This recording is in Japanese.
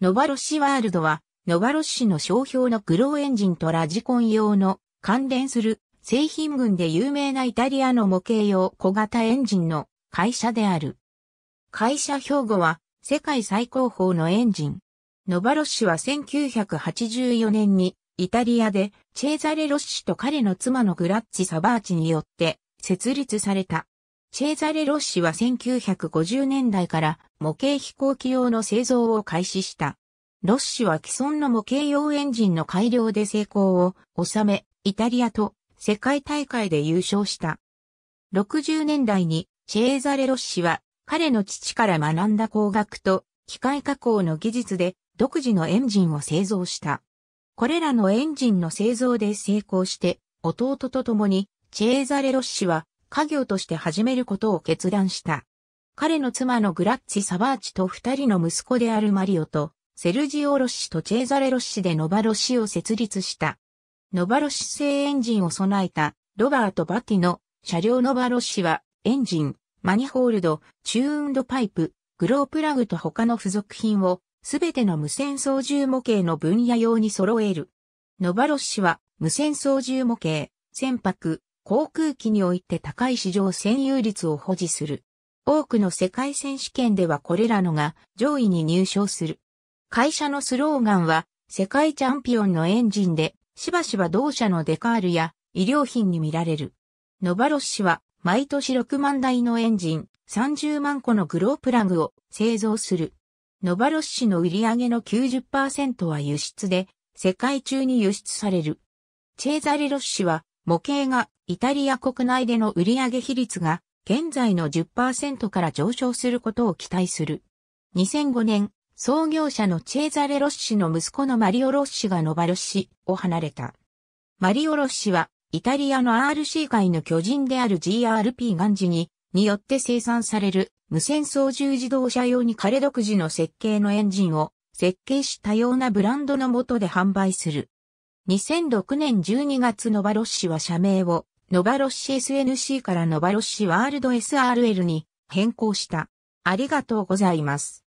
ノバロシワールドは、ノバロッシの商標のグローエンジンとラジコン用の関連する製品群で有名なイタリアの模型用小型エンジンの会社である。会社標語は世界最高峰のエンジン。ノバロッシは1984年にイタリアでチェーザレ・ロッシと彼の妻のグラッチ・サバーチによって設立されたチェーザレ・ロッシは1950年代から模型飛行機用の製造を開始した。ロッシは既存の模型用エンジンの改良で成功を収め、イタリアと世界大会で優勝した。60年代にチェーザレ・ロッシは彼の父から学んだ工学と機械加工の技術で独自のエンジンを製造した。これらのエンジンの製造で成功して、弟と共にチェーザレ・ロッシは家業として始めることを決断した。彼の妻のグラッチ・サバーチと二人の息子であるマリオと、セルジオ・ロッシとチェーザレ・ロッシでノバロッシを設立した。ノバロッシ製エンジンを備えたロバート・バティの車両ノバロッシはエンジン、マニホールド、チューンドパイプ、グロープラグと他の付属品をすべての無線操縦模型の分野用に揃える。ノバロッシは無線操縦模型、船舶、航空機において高い市場占有率を保持する。多くの世界選手権ではこれらのが上位に入賞する。会社のスローガンは、世界チャンピオンのエンジンで、しばしば同社のデカールや医療品に見られる。ノバロッシは、毎年6万台のエンジン、30万個のグロープラグを製造する。ノバロッシの売り上げの90%は輸出で、世界中に輸出される。チェーザレロッシは、模型がイタリア国内での売上比率が現在の10%から上昇することを期待する。2005年、創業者のチェーザレ・ロッシの息子のマリオ・ロッシがノバロッシを離れた。マリオ・ロッシはイタリアの RC 界の巨人である GRP ガンジニによって生産される無線操縦自動車用に彼独自の設計のエンジンを設計し多様なブランドの下で販売する。2006年12月ノバロッシは社名をノバロッシ SNC からノバロッシワールド SRL に変更した。ありがとうございます。